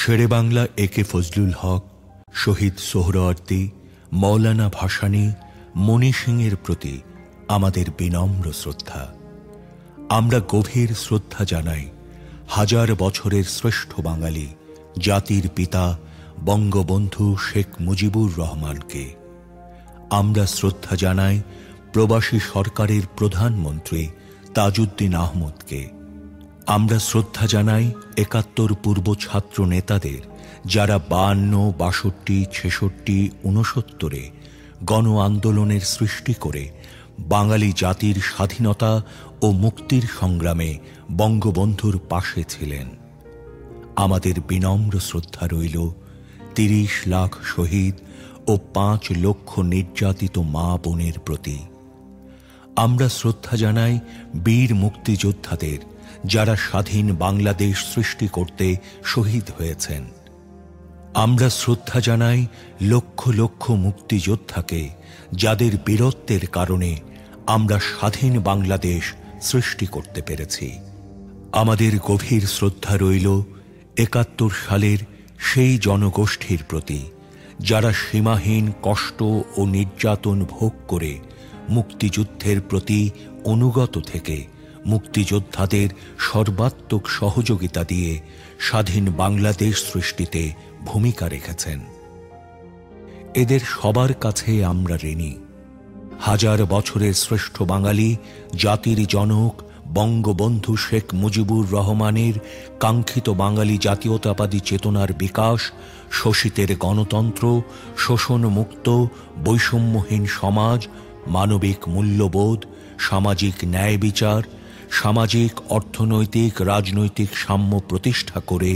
শেরে বাংলা এ কে ফজলুল হক শহীদ সোহরওয়ার্তী মৌলানা ভাসানী মণি সিংয়ের প্রতি আমাদের বিনম্র শ্রদ্ধা আমরা গভীর শ্রদ্ধা জানাই হাজার বছরের শ্রেষ্ঠ বাঙালি জাতির পিতা বঙ্গবন্ধু শেখ মুজিবুর রহমানকে আমরা শ্রদ্ধা জানাই প্রবাসী সরকারের প্রধানমন্ত্রী তাজউদ্দিন আহমদকে আমরা শ্রদ্ধা জানাই একাত্তর পূর্ব ছাত্র নেতাদের যারা বান্ন বাষট্টি ছেষট্টি ঊনসত্তরে গণ আন্দোলনের সৃষ্টি করে বাঙালি জাতির স্বাধীনতা ও মুক্তির সংগ্রামে বঙ্গবন্ধুর পাশে ছিলেন আমাদের বিনম্র শ্রদ্ধা রইল তিরিশ লাখ শহীদ ও পাঁচ লক্ষ নির্যাতিত মা বোনের প্রতি আমরা শ্রদ্ধা জানাই বীর মুক্তিযোদ্ধাদের যারা স্বাধীন বাংলাদেশ সৃষ্টি করতে শহীদ হয়েছেন আমরা শ্রদ্ধা জানাই লক্ষ লক্ষ মুক্তিযোদ্ধাকে যাদের বীরত্বের কারণে আমরা স্বাধীন বাংলাদেশ সৃষ্টি করতে পেরেছি আমাদের গভীর শ্রদ্ধা রইল একাত্তর সালের সেই জনগোষ্ঠীর প্রতি যারা সীমাহীন কষ্ট ও নির্যাতন ভোগ করে মুক্তিযুদ্ধের প্রতি অনুগত থেকে মুক্তিযোদ্ধাদের সর্বাত্মক সহযোগিতা দিয়ে স্বাধীন বাংলাদেশ সৃষ্টিতে ভূমিকা রেখেছেন এদের সবার কাছে আমরা ঋণী হাজার বছরের শ্রেষ্ঠ বাঙালি জাতির জনক বঙ্গবন্ধু শেখ মুজিবুর রহমানের কাঙ্ক্ষিত বাঙালি জাতীয়তাবাদী চেতনার বিকাশ শোষিতের গণতন্ত্র শোষণমুক্ত বৈষম্যহীন সমাজ মানবিক মূল্যবোধ সামাজিক ন্যায় বিচার সামাজিক অর্থনৈতিক রাজনৈতিক সাম্য প্রতিষ্ঠা করে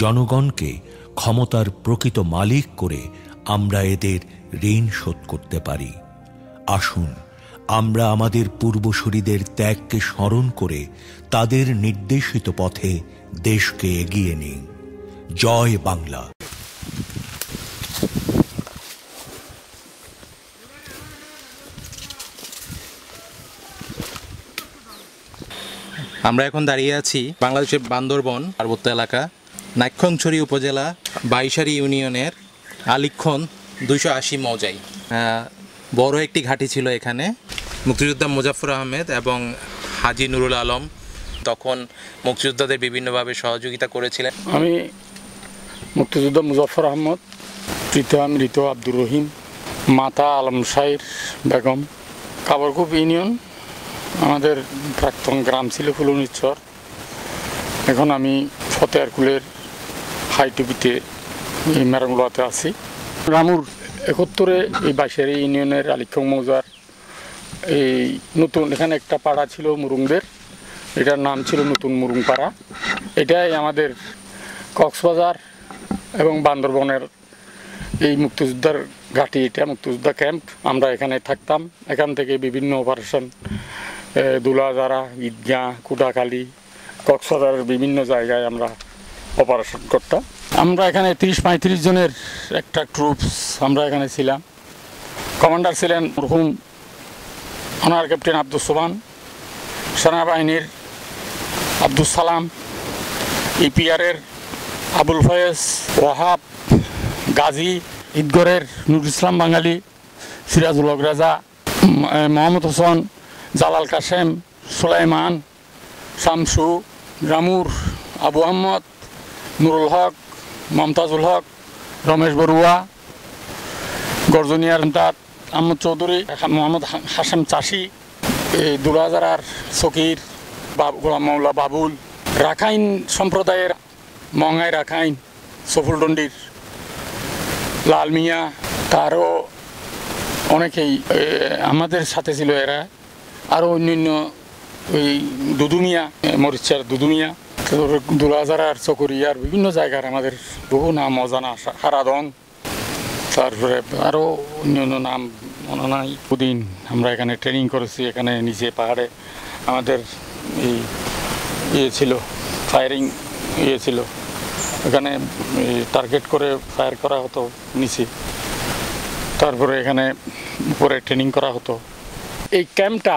জনগণকে ক্ষমতার প্রকৃত মালিক করে আমরা এদের ঋণ শোধ করতে পারি আসুন আমরা আমাদের পূর্বসূরিদের ত্যাগকে স্মরণ করে তাদের নির্দেশিত পথে দেশকে এগিয়ে নিই জয় বাংলা আমরা এখন দাঁড়িয়ে আছি বাংলাদেশের বান্দরবন পার্বত্য এলাকা নাক্ষংছড়ি উপজেলা বাইশারি ইউনিয়নের আলিক্ষণ দুইশো আশি মৌজাই বড় একটি ঘাঁটি ছিল এখানে মুক্তিযোদ্ধা মুজাফর আহমেদ এবং হাজি নুরুল আলম তখন মুক্তিযোদ্ধাদের বিভিন্নভাবে সহযোগিতা করেছিলেন আমি মুক্তিযোদ্ধা মুজাফর আহমদ পিতা মৃত আব্দুর রহিম মাতা আলম সাইর বেগম কাবরকুপ ইউনিয়ন আমাদের প্রাক্তন গ্রাম ছিল চর এখন আমি ফতেয়ারকুলের হাইটুপিতে এই মেরামগুলোতে আছি রামুর একত্তরে এই বাইশের ইউনিয়নের আলিক্ষং মৌজার এই নতুন এখানে একটা পাড়া ছিল মুরুংদের এটার নাম ছিল নতুন মুরুং পাড়া এটাই আমাদের কক্সবাজার এবং বান্দরবনের এই মুক্তিযোদ্ধার ঘাঁটি এটা মুক্তিযোদ্ধা ক্যাম্প আমরা এখানে থাকতাম এখান থেকে বিভিন্ন অপারেশন দুলাজারা ঈদগাঁ কুটাখালী কক্সবাজারের বিভিন্ন জায়গায় আমরা অপারেশন করতাম আমরা এখানে তিরিশ পঁয়ত্রিশ জনের একটা ট্রুপস আমরা এখানে ছিলাম কমান্ডার ছিলেন মরহুম অনার ক্যাপ্টেন আব্দুল সোবান সেনাবাহিনীর আব্দুল সালাম ইপিআরের e আবুল ফয়েজ ওয়াহাব গাজী ঈদগড়ের নুর ইসলাম বাঙালি সিরাজুল রাজা মোহাম্মদ হোসেন জালাল কাসেম সুলাইমান শামসু রামুর আবু আহমদ নুরুল হক মমতাজুল হক রমেশ বড়ুয়া গর্জনিয়ার দাঁত আহমদ চৌধুরী মোহাম্মদ হাসেম চাষি এই দুলাজারার সকির গোলাম মাওলা বাবুল রাখাইন সম্প্রদায়ের মঙ্গাই রাখাইন সফুলডন্ডির লাল মিয়া তারও অনেকেই আমাদের সাথে ছিল এরা আরও অন্যান্য ওই দুদুমিয়া মরিচার দুদুমিয়া দুলাজারার চকরিয়ার বিভিন্ন জায়গার আমাদের বহু নাম অজানা হারাদন তারপরে আরও অন্যান্য নাম মনে নাই দিন আমরা এখানে ট্রেনিং করেছি এখানে নিচে পাহাড়ে আমাদের এই ইয়ে ছিল ফায়ারিং ইয়ে ছিল এখানে টার্গেট করে ফায়ার করা হতো নিচে তারপরে এখানে উপরে ট্রেনিং করা হতো এই ক্যাম্পটা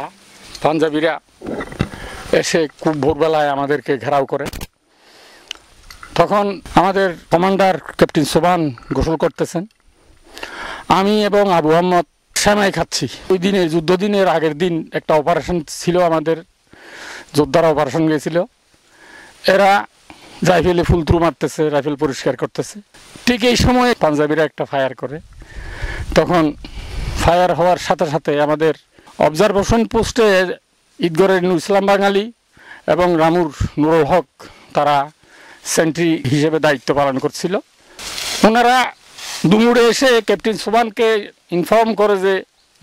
পাঞ্জাবিরা এসে খুব ভোরবেলায় আমাদেরকে ঘেরাও করে তখন আমাদের কমান্ডার ক্যাপ্টেন সোবান গোসল করতেছেন আমি এবং আবু আহম্মদ শ্যামাই খাচ্ছি ওই দিনে যুদ্ধ দিনের আগের দিন একটা অপারেশন ছিল আমাদের যোদ্ধারা অপারেশন গিয়েছিল এরা রাইফেলে ফুলত্রু মারতেছে রাইফেল পরিষ্কার করতেছে ঠিক এই সময়ে পাঞ্জাবিরা একটা ফায়ার করে তখন ফায়ার হওয়ার সাথে সাথে আমাদের অবজারভেশন পোস্টের ঈদগড়ের ইসলাম বাঙালি এবং রামুর নুরুল হক তারা সেন্ট্রি হিসেবে দায়িত্ব পালন করছিল ওনারা দুমুড়ে এসে ক্যাপ্টেন সুবানকে ইনফর্ম করে যে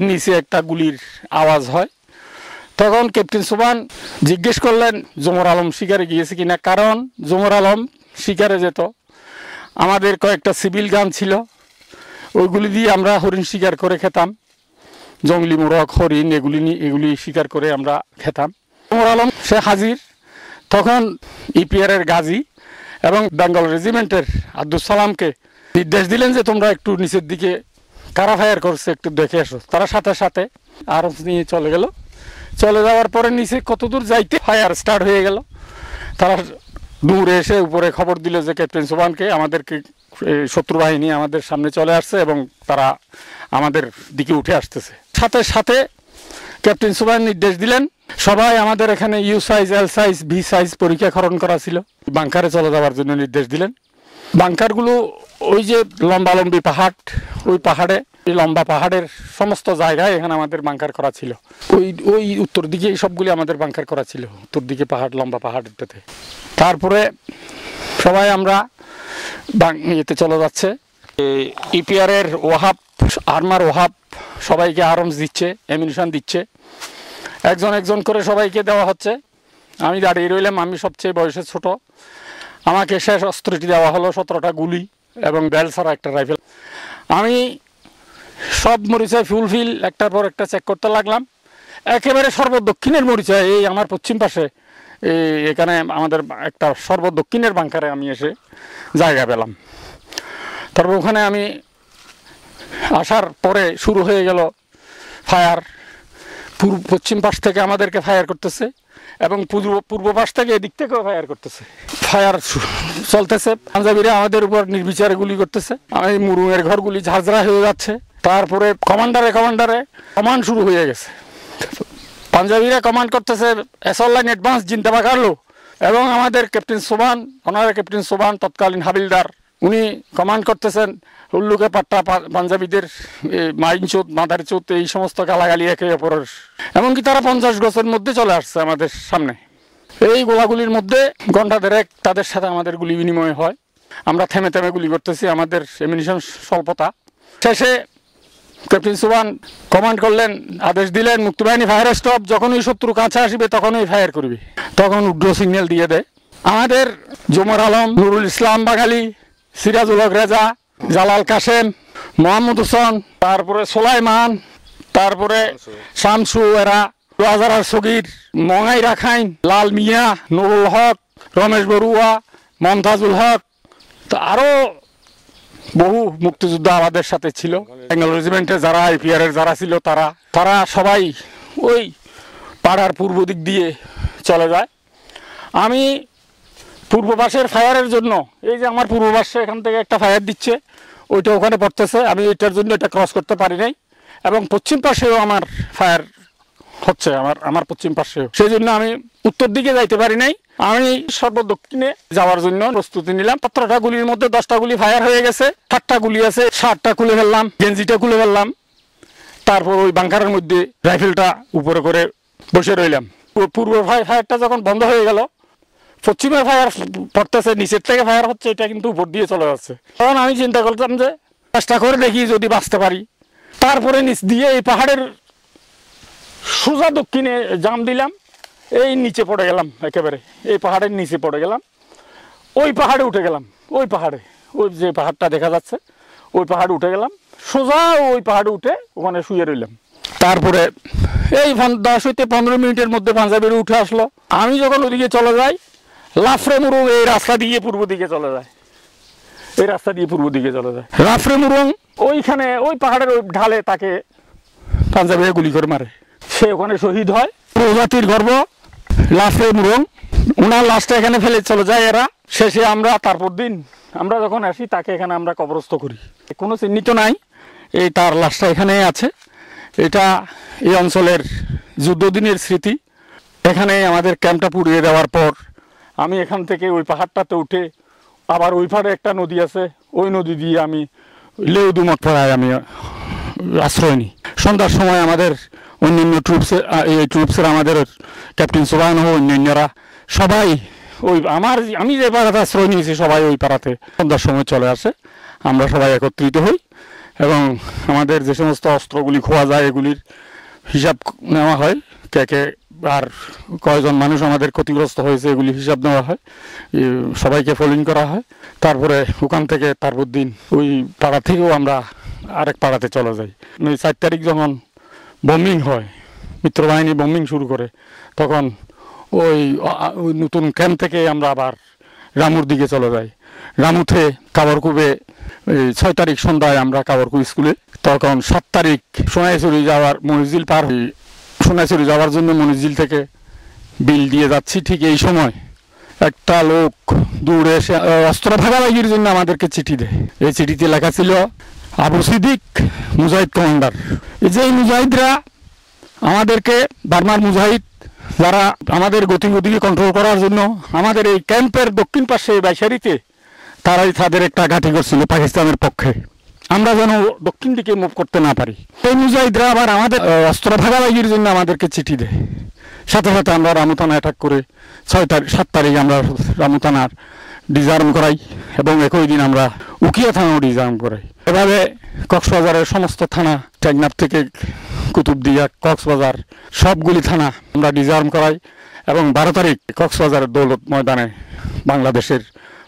নিচে একটা গুলির আওয়াজ হয় তখন ক্যাপ্টেন সুবান জিজ্ঞেস করলেন জোমর আলম শিকারে গিয়েছে কিনা কারণ জোমর আলম শিকারে যেত আমাদের কয়েকটা সিভিল গান ছিল ওইগুলি দিয়ে আমরা হরিণ শিকার করে খেতাম জঙ্গলি মোরগ হরিণ এগুলি নিয়ে এগুলি শিকার করে আমরা খেতাম ওমর আলম সে হাজির তখন ইপিআরের গাজী এবং বেঙ্গল রেজিমেন্টের আব্দুল সালামকে নির্দেশ দিলেন যে তোমরা একটু নিচের দিকে কারা ফায়ার করছে একটু দেখে আসো তারা সাথে সাথে আরস নিয়ে চলে গেল চলে যাওয়ার পরে নিচে কতদূর যাইতে ফায়ার স্টার্ট হয়ে গেল তারা দূরে এসে উপরে খবর দিল যে ক্যাপ্টেন সোবানকে আমাদেরকে শত্রু বাহিনী আমাদের সামনে চলে আসছে এবং তারা আমাদের দিকে উঠে আসতেছে সাথে সাথে ক্যাপ্টেন সুবাইর নির্দেশ দিলেন সবাই আমাদের এখানে U size L size V size পরীক্ষাকরণ করা ছিল বাংকারে চলে যাওয়ার জন্য নির্দেশ দিলেন বাংকারগুলো ওই যে লম্বা লম্বি পাহাড় ওই পাহাড়ে এই লম্বা পাহাড়ের সমস্ত জায়গায় এখানে আমাদের বাংকার করা ছিল ওই ওই উত্তর দিকে সবগুলি আমাদের বাংকার করা ছিল উত্তর দিকে পাহাড় লম্বা পাহাড়টাতে তারপরে সবাই আমরা ইয়েতে চলে যাচ্ছে ইপিআরের e ওয়াহাব আর্মার ওয়াহাব সবাইকে আরমস দিচ্ছে এমিনেশন দিচ্ছে একজন একজন করে সবাইকে দেওয়া হচ্ছে আমি দাঁড়িয়ে রইলাম আমি সবচেয়ে বয়সে ছোট আমাকে শেষ অস্ত্রটি দেওয়া হলো সতেরোটা গুলি এবং বেল ছাড়া একটা রাইফেল আমি সব মরিচায় ফুলফিল একটার পর একটা চেক করতে লাগলাম একেবারে সর্বদক্ষিণের মরিচায় এই আমার পশ্চিম পাশে এই এখানে আমাদের একটা সর্বদক্ষিণের বাংকারে আমি এসে জায়গা পেলাম তারপর ওখানে আমি আসার পরে শুরু হয়ে গেল ফায়ার পূর্ব পশ্চিম পাশ থেকে আমাদেরকে ফায়ার করতেছে এবং পূর্ব পূর্ব পাশ থেকে এদিক থেকেও ফায়ার করতেছে ফায়ার চলতেছে পাঞ্জাবিরা আমাদের উপর নির্বিচারে গুলি করতেছে আমি মুরুমের ঘরগুলি ঝাঁঝরা হয়ে যাচ্ছে তারপরে কমান্ডারে কমান্ডারে কমান শুরু হয়ে গেছে পাঞ্জাবিরা কমান্ড করতেছে এসল লাইন অ্যাডভান্স জিনতে পাকারলো এবং আমাদের ক্যাপ্টেন সুবান ওনারা ক্যাপ্টেন সুবান তৎকালীন হাবিলদার উনি কমান্ড করতেছেন উল্লুকে পাট্টা পাঞ্জাবিদের মাইনচুত মাদারিচুত এই সমস্ত গালাগালি একে অপরের এমনকি তারা পঞ্চাশ গছের মধ্যে চলে আসছে আমাদের সামনে এই গোলাগুলির মধ্যে ঘন্টা দেড়েক তাদের সাথে আমাদের গুলি বিনিময় হয় আমরা থেমে থেমে গুলি করতেছি আমাদের এমিনিশন স্বল্পতা শেষে ক্যাপ্টেন সুবান কমান্ড করলেন আদেশ দিলেন মুক্তবাহিনী ফায়ার স্টপ যখনই শত্রু কাছে আসবে তখনই ফায়ার করবে তখন উগ্র সিগন্যাল দিয়ে দেয় আমাদের জুমার আলম নুরুল ইসলাম বাঙালি সিরাজুল হক রেজা জালাল কাসেম মোহাম্মদ হোসেন তারপরে সোলাইমান তারপরে শামসু এরা রাজারা সগির মঙ্গাই রাখাইন লাল মিয়া নুরুল হক রমেশ বড়ুয়া মমতাজুল হক তো আরও বহু মুক্তিযোদ্ধা আমাদের সাথে ছিল বেঙ্গল রেজিমেন্টে যারা আইপিআর এর যারা ছিল তারা তারা সবাই ওই পাড়ার পূর্ব দিক দিয়ে চলে যায় আমি পূর্ব পাশের ফায়ারের জন্য এই যে আমার পূর্ব পাশে এখান থেকে একটা ফায়ার দিচ্ছে ওইটা ওখানে পড়তেছে আমি এটার জন্য এটা ক্রস করতে পারি নাই এবং পশ্চিম পাশেও আমার ফায়ার হচ্ছে আমার আমার পশ্চিম পাশেও সেই জন্য আমি উত্তর দিকে যাইতে পারি নাই আমি সর্বদক্ষিণে যাওয়ার জন্য প্রস্তুতি নিলাম পাত্রটা গুলির মধ্যে দশটা গুলি ফায়ার হয়ে গেছে ষাটটা গুলি আছে ষাটটা খুলে ফেললাম গেঞ্জিটা খুলে ফেললাম তারপর ওই বাংকারের মধ্যে রাইফেলটা উপরে করে বসে রইলাম পূর্ব ফায়ারটা যখন বন্ধ হয়ে গেল পশ্চিমের ফায়ার পড়তেছে নিচের থেকে ফায়ার হচ্ছে এটা কিন্তু উপর দিয়ে চলে যাচ্ছে তখন আমি চিন্তা করতাম যে চেষ্টা করে দেখি যদি বাঁচতে পারি তারপরে নিচ দিয়ে এই পাহাড়ের সোজা দক্ষিণে জাম দিলাম এই নিচে পড়ে গেলাম একেবারে এই পাহাড়ের নিচে পড়ে গেলাম ওই পাহাড়ে উঠে গেলাম ওই পাহাড়ে ওই যে পাহাড়টা দেখা যাচ্ছে ওই পাহাড়ে উঠে গেলাম সোজা ওই পাহাড়ে উঠে ওখানে শুয়ে রইলাম তারপরে এই দশ হইতে পনেরো মিনিটের মধ্যে পাঞ্জাবের উঠে আসলো আমি যখন ওদিকে চলে যাই লাফরে মুরুং এই রাস্তা দিয়ে পূর্ব দিকে চলে যায় এই রাস্তা দিয়ে পূর্ব দিকে চলে যায় লাফরে মুরুং ওইখানে ওই পাহাড়ের ওই ঢালে তাকে পাঞ্জাবে গুলি করে মারে সে ওখানে শহীদ হয় প্রজাতির গর্ব লাস্টে মুরং ওনার লাস্টে এখানে ফেলে চলে যায় এরা শেষে আমরা তারপর দিন আমরা যখন আসি তাকে এখানে আমরা কবরস্থ করি কোনো চিহ্নিত নাই এই তার লাশটা এখানে আছে এটা এই অঞ্চলের যুদ্ধদিনের স্মৃতি এখানে আমাদের ক্যাম্পটা পুড়িয়ে দেওয়ার পর আমি এখান থেকে ওই পাহাড়টাতে উঠে আবার ওই পাড়ে একটা নদী আছে ওই নদী দিয়ে আমি লেউদুমট পাড়ায় আমি আশ্রয় নিই সন্ধ্যার সময় আমাদের অন্যান্য ট্রুপসের এই ট্রুপসের আমাদের ক্যাপ্টেন সুবাহান অন্যান্যরা সবাই ওই আমার আমি যে পাড়াতে আশ্রয় নিয়েছি সবাই ওই পাড়াতে সন্ধ্যার সময় চলে আসে আমরা সবাই একত্রিত হই এবং আমাদের যে সমস্ত অস্ত্রগুলি খোয়া যায় এগুলির হিসাব নেওয়া হয় কে কে আর কয়জন মানুষ আমাদের ক্ষতিগ্রস্ত হয়েছে এগুলি হিসাব নেওয়া হয় সবাইকে ফলিং করা হয় তারপরে ওখান থেকে তারপর দিন ওই পাড়া থেকেও আমরা আরেক পাড়াতে চলে যাই ওই মানে চার তারিখ যখন বোমিং হয় মিত্রবাহিনী বোমিং শুরু করে তখন ওই নতুন ক্যাম্প থেকে আমরা আবার রামুর দিকে চলে যাই রামুতে কাবরকুবে ছয় তারিখ সন্ধ্যায় আমরা কাবরকুব স্কুলে তখন সাত তারিখ সোনাইচুরি যাওয়ার মনিজিল পার হই সোনাইচুরি যাওয়ার জন্য মনিজিল থেকে বিল দিয়ে যাচ্ছি ঠিক এই সময় একটা লোক দূরে এসে অস্ত্র ভাগাভাগির জন্য আমাদেরকে চিঠি দেয় এই চিঠিতে লেখা ছিল আবু সিদ্দিক মুজাহিদ কমান্ডার এই যে মুজাহিদরা আমাদেরকে বার্মার মুজাহিদ যারা আমাদের গতিবিধিকে কন্ট্রোল করার জন্য আমাদের এই ক্যাম্পের দক্ষিণ পাশে বাইশারিতে তারাই তাদের একটা ঘাঁটি করছিল পাকিস্তানের পক্ষে আমরা যেন দক্ষিণ দিকে মুভ করতে না পারি এই মুজাহিদরা আবার আমাদের অস্ত্র ভাগাভাগির জন্য আমাদেরকে চিঠি দেয় সাথে সাথে আমরা রামুতানা অ্যাটাক করে ছয় তারিখ সাত তারিখ আমরা রামুতানার ডিজার্ম করাই এবং একই দিন আমরা উকিয়া থানাও ডিজার্ম করাই এভাবে কক্সবাজারের সমস্ত থানা টেকনাফ থেকে কুতুবদিয়া কক্সবাজার সবগুলি থানা আমরা ডিজার্ম করাই এবং বারো তারিখ কক্সবাজারের দৌলত ময়দানে বাংলাদেশের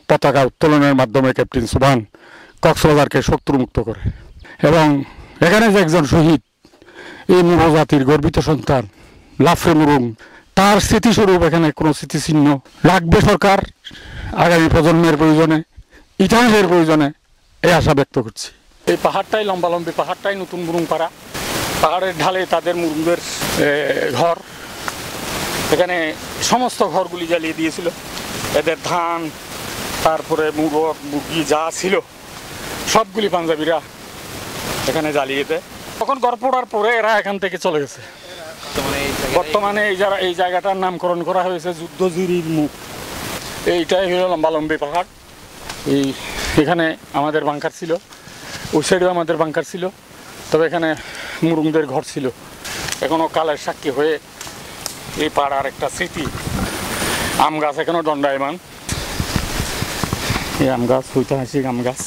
পতাকা উত্তোলনের মাধ্যমে ক্যাপ্টেন সুবান কক্সবাজারকে শত্রুমুক্ত করে এবং এখানে যে একজন শহীদ এই মুহ গর্বিত সন্তান লাফে মুরুং তার স্মৃতিস্বরূপ এখানে কোনো স্মৃতিচিহ্ন লাগবে সরকার আগামী প্রজন্মের প্রয়োজনে ইতিহাসের প্রয়োজনে এই আশা ব্যক্ত করছি এই পাহাড়টাই লম্বা লম্বি পাহাড়টাই নতুন পাড়া পাহাড়ের ঢালে তাদের মুরুঙ্গের ঘর এখানে সমস্ত ঘরগুলি জ্বালিয়ে দিয়েছিল এদের ধান তারপরে মুরগ মুরগি যা ছিল সবগুলি পাঞ্জাবিরা এখানে জ্বালিয়ে দেয় তখন গড় পড়ার পরে এরা এখান থেকে চলে গেছে বর্তমানে এই যারা এই জায়গাটার নামকরণ করা হয়েছে যুদ্ধজিরির মুখ এইটাই হলো লম্বালম্বী পাহাড় এই এখানে আমাদের বাংকার ছিল ওই সাইডেও আমাদের বাংকার ছিল তবে এখানে মুরুমদের ঘর ছিল এখনও কালের সাক্ষী হয়ে এই পাড়ার একটা স্মৃতি আম গাছ এখনও দণ্ডায়মান এই আম গাছ ঐতিহাসিক আম গাছ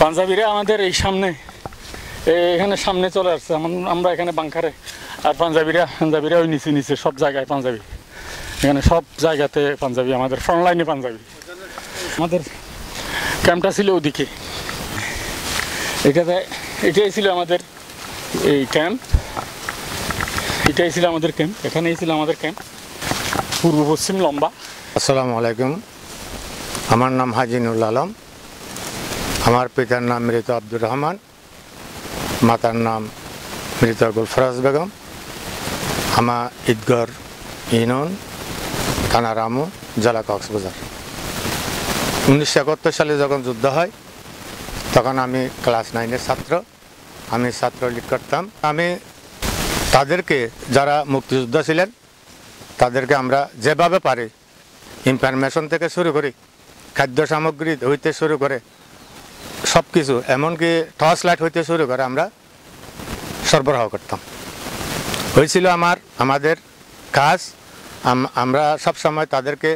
পাঞ্জাবিরা আমাদের এই সামনে এখানে সামনে চলে আসছে আমরা এখানে বাংকারে আর পাঞ্জাবিরা পাঞ্জাবিরা ওই নিচে নিচে সব জায়গায় পাঞ্জাবি এখানে সব জায়গাতে পাঞ্জাবি আমাদের ফ্রন্টলাইনে পাঞ্জাবি আমাদের ক্যাম্পটা ছিল ওদিকে এটাতে এটাই ছিল আমাদের এই ক্যাম্প এটাই ছিল আমাদের ক্যাম্প এখানেই ছিল আমাদের ক্যাম্প পূর্ব পশ্চিম লম্বা আসসালামু আলাইকুম আমার নাম হাজিনুল আলম আমার পিতার নাম মৃত আব্দুর রহমান মাতার নাম মৃত গুলফরাজ বেগম আমা ঈদগর ইনন থানা রামু জেলা কক্সবাজার উনিশশো একাত্তর সালে যখন যুদ্ধ হয় তখন আমি ক্লাস নাইনের ছাত্র আমি ছাত্রলীগ করতাম আমি তাদেরকে যারা মুক্তিযুদ্ধ ছিলেন তাদেরকে আমরা যেভাবে পারি ইনফরমেশন থেকে শুরু করি খাদ্য সামগ্রী হইতে শুরু করে সব কিছু এমনকি টর্চ লাইট হইতে শুরু করে আমরা সরবরাহ করতাম হয়েছিল আমার আমাদের কাজ আমরা সব সময় তাদেরকে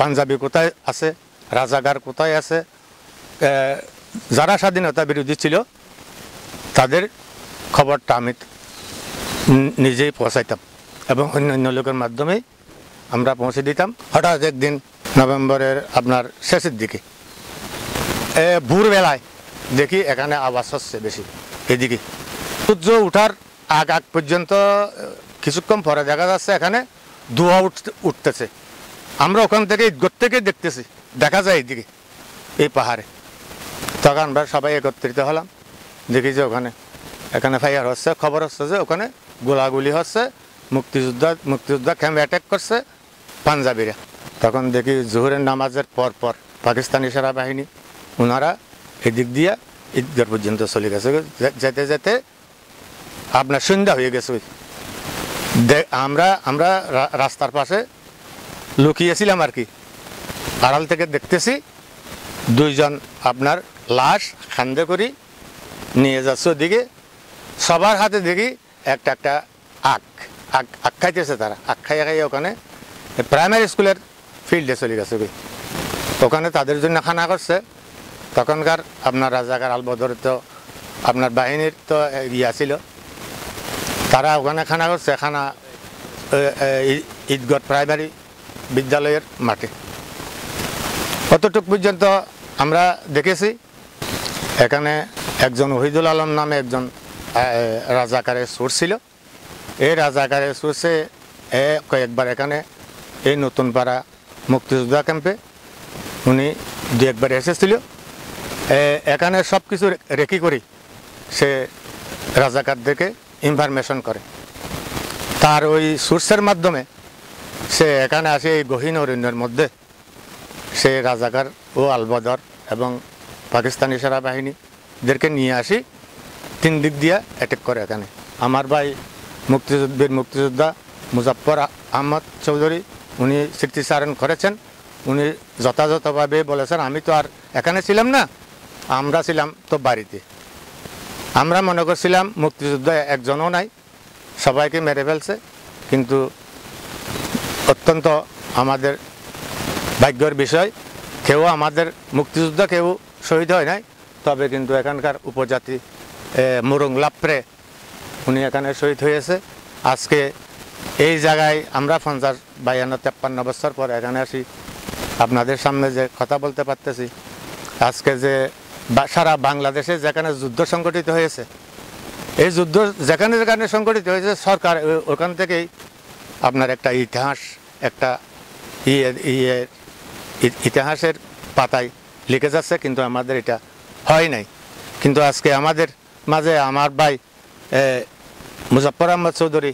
পাঞ্জাবি কোথায় আছে রাজাগার কোথায় আছে যারা স্বাধীনতা বিরোধী ছিল তাদের খবরটা আমি নিজেই পৌঁছাইতাম এবং অন্যান্য লোকের মাধ্যমে আমরা পৌঁছে দিতাম হঠাৎ একদিন নভেম্বরের আপনার শেষের দিকে ভোরবেলায় দেখি এখানে আওয়াজ হচ্ছে বেশি এদিকে সূর্য উঠার আগ আগ পর্যন্ত কিছুক্ষণ পরে দেখা যাচ্ছে এখানে ধোয়া উঠতেছে আমরা ওখান থেকে ঈদগর থেকে দেখতেছি দেখা যায় এদিকে এই পাহাড়ে তখন আমরা সবাই একত্রিত হলাম দেখি যে ওখানে এখানে ফায়ার হচ্ছে খবর হচ্ছে যে ওখানে গোলাগুলি হচ্ছে মুক্তিযোদ্ধা মুক্তিযোদ্ধা ক্যাম্প অ্যাটাক করছে পাঞ্জাবিরা তখন দেখি জোহরের নামাজের পর পর পাকিস্তানি সেনাবাহিনী ওনারা এদিক দিয়ে ঈদগার পর্যন্ত চলে গেছে যেতে যেতে আপনার সন্ধ্যা হয়ে গেছে আমরা আমরা রাস্তার পাশে লুকিয়েছিলাম আর কি আড়াল থেকে দেখতেছি দুইজন আপনার লাশ খান্দে করি নিয়ে যাচ্ছে ওদিকে সবার হাতে দেখি একটা একটা আখ আখ আখ খাইতেছে তারা আখ খাইয়ে খাইয়ে ওখানে প্রাইমারি স্কুলের ফিল্ডে চলে গেছে ওখানে তাদের জন্য খানা করছে তখনকার আপনার রাজাকার আলবদর তো আপনার বাহিনীর তো ইয়া ছিল তারা ওখানে খানা করছে খানা ঈদগড় প্রাইমারি বিদ্যালয়ের মাঠে কতটুক পর্যন্ত আমরা দেখেছি এখানে একজন ওহিদুল আলম নামে একজন রাজাকারের সুর ছিল এই রাজাকারের সুর সে কয়েকবার এখানে এই নতুন পাড়া মুক্তিযোদ্ধা ক্যাম্পে উনি দু একবার এসেছিল এখানে সব কিছু রেখি করি সে রাজাকারদেরকে ইনফরমেশন করে তার ওই সোর্সের মাধ্যমে সে এখানে আসে এই গহীন অরণ্যের মধ্যে সে রাজাকার ও আলবদর এবং পাকিস্তানি সেনাবাহিনীদেরকে নিয়ে আসি তিন দিক দিয়ে অ্যাটেক করে এখানে আমার ভাই মুক্তিযুদ্ধের মুক্তিযোদ্ধা মুজাফর আহমদ চৌধুরী উনি স্মৃতিচারণ করেছেন উনি যথাযথভাবে বলেছেন আমি তো আর এখানে ছিলাম না আমরা ছিলাম তো বাড়িতে আমরা মনে করছিলাম মুক্তিযুদ্ধ একজনও নাই সবাইকে মেরে ফেলছে কিন্তু অত্যন্ত আমাদের ভাগ্যর বিষয় কেউ আমাদের মুক্তিযুদ্ধ কেউ শহীদ হয় নাই তবে কিন্তু এখানকার উপজাতি মুরুং লাপ্রে উনি এখানে শহীদ হয়েছে আজকে এই জায়গায় আমরা পঞ্চাশ বাইয়ান্ন তেপ্পান্ন বছর পর এখানে আসি আপনাদের সামনে যে কথা বলতে পারতেছি আজকে যে সারা বাংলাদেশে যেখানে যুদ্ধ সংগঠিত হয়েছে এই যুদ্ধ যেখানে যেখানে সংগঠিত হয়েছে সরকার ওখান থেকেই আপনার একটা ইতিহাস একটা ইয়ে, ইয়ে ইতিহাসের পাতায় লিখে যাচ্ছে কিন্তু আমাদের এটা হয় নাই কিন্তু আজকে আমাদের মাঝে আমার ভাই মুজফর আহমদ চৌধুরী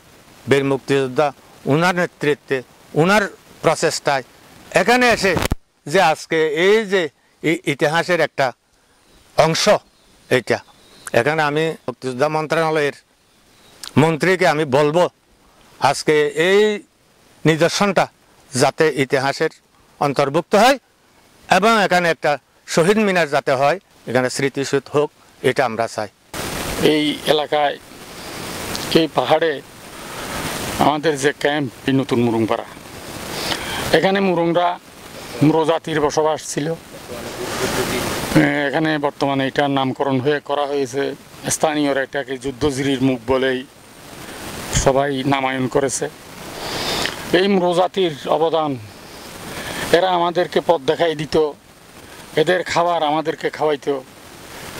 বীর মুক্তিযোদ্ধা ওনার নেতৃত্বে ওনার প্রচেষ্টায় এখানে এসে যে আজকে এই যে ইতিহাসের একটা অংশ এটা এখানে আমি মুক্তিযোদ্ধা মন্ত্রণালয়ের মন্ত্রীকে আমি বলবো আজকে এই নিদর্শনটা যাতে ইতিহাসের অন্তর্ভুক্ত হয় এবং এখানে একটা শহীদ মিনার যাতে হয় এখানে স্মৃতিসূত হোক এটা আমরা চাই এই এলাকায় এই পাহাড়ে আমাদের যে ক্যাম্প এই নতুন মুরুংপাড়া এখানে মুরুংরা মুরজাতির বসবাস ছিল এখানে বর্তমানে এটার নামকরণ হয়ে করা হয়েছে স্থানীয়রা এটাকে যুদ্ধজিরির মুখ বলেই সবাই নামায়ণ করেছে এই ম্রজাতির অবদান এরা আমাদেরকে পথ দেখাই দিত এদের খাবার আমাদেরকে খাওয়াইত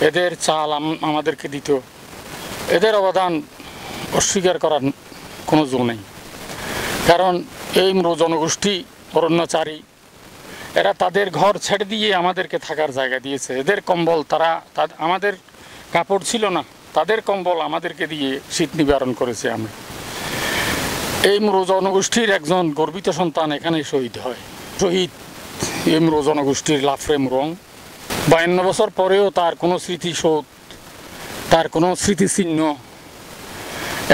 এদের চাল আমাদেরকে দিত এদের অবদান অস্বীকার করার কোনো জো নেই কারণ এই ম্র জনগোষ্ঠী অরণ্যচারী এরা তাদের ঘর ছেড়ে দিয়ে আমাদেরকে থাকার জায়গা দিয়েছে এদের কম্বল তারা আমাদের কাপড় ছিল না তাদের কম্বল আমাদেরকে দিয়ে শীত নিবারণ করেছে আমরা এই মুরু জনগোষ্ঠীর একজন গর্বিত সন্তান এখানে শহীদ হয় শহীদ এই মুরু জনগোষ্ঠীর লাফরে মুরং বায়ান্ন বছর পরেও তার কোনো স্মৃতিশোধ তার কোনো স্মৃতিচিহ্ন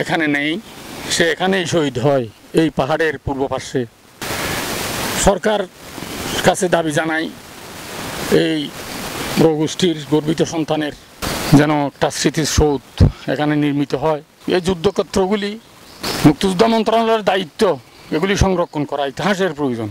এখানে নেই সে এখানেই শহীদ হয় এই পাহাড়ের পূর্ব পাশে সরকার কাছে দাবি জানাই এই গোষ্ঠীর গর্বিত সন্তানের যেন একটা স্মৃতিসৌধ এখানে নির্মিত হয় এই যুদ্ধক্ষেত্রগুলি মুক্তিযুদ্ধ মন্ত্রণালয়ের দায়িত্ব এগুলি সংরক্ষণ করা ইতিহাসের প্রয়োজন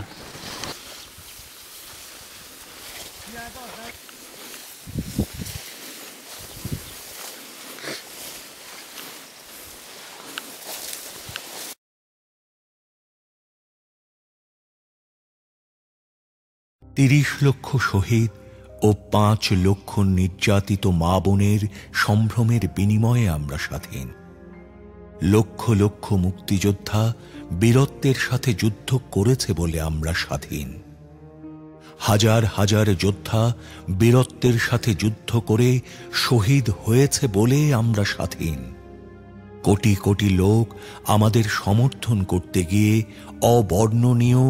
তিরিশ লক্ষ শহীদ ও পাঁচ লক্ষ নির্যাতিত মা বোনের সম্ভ্রমের বিনিময়ে আমরা স্বাধীন লক্ষ লক্ষ মুক্তিযোদ্ধা বীরত্বের সাথে যুদ্ধ করেছে বলে আমরা স্বাধীন হাজার হাজার যোদ্ধা বীরত্বের সাথে যুদ্ধ করে শহীদ হয়েছে বলে আমরা স্বাধীন কোটি কোটি লোক আমাদের সমর্থন করতে গিয়ে অবর্ণনীয়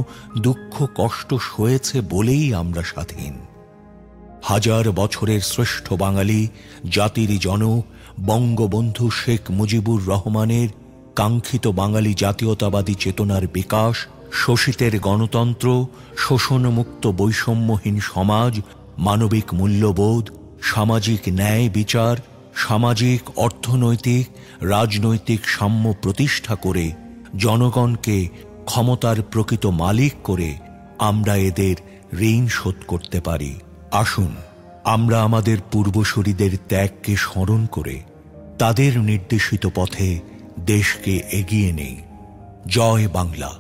দুঃখ কষ্ট সয়েছে বলেই আমরা স্বাধীন হাজার বছরের শ্রেষ্ঠ বাঙালি জাতির জনক বঙ্গবন্ধু শেখ মুজিবুর রহমানের কাঙ্ক্ষিত বাঙালি জাতীয়তাবাদী চেতনার বিকাশ শোষিতের গণতন্ত্র শোষণমুক্ত বৈষম্যহীন সমাজ মানবিক মূল্যবোধ সামাজিক ন্যায় বিচার সামাজিক অর্থনৈতিক রাজনৈতিক সাম্য প্রতিষ্ঠা করে জনগণকে ক্ষমতার প্রকৃত মালিক করে আমরা এদের ঋণ শোধ করতে পারি আসুন আমরা আমাদের পূর্বসূরিদের ত্যাগকে স্মরণ করে তাদের নির্দেশিত পথে দেশকে এগিয়ে নেই জয় বাংলা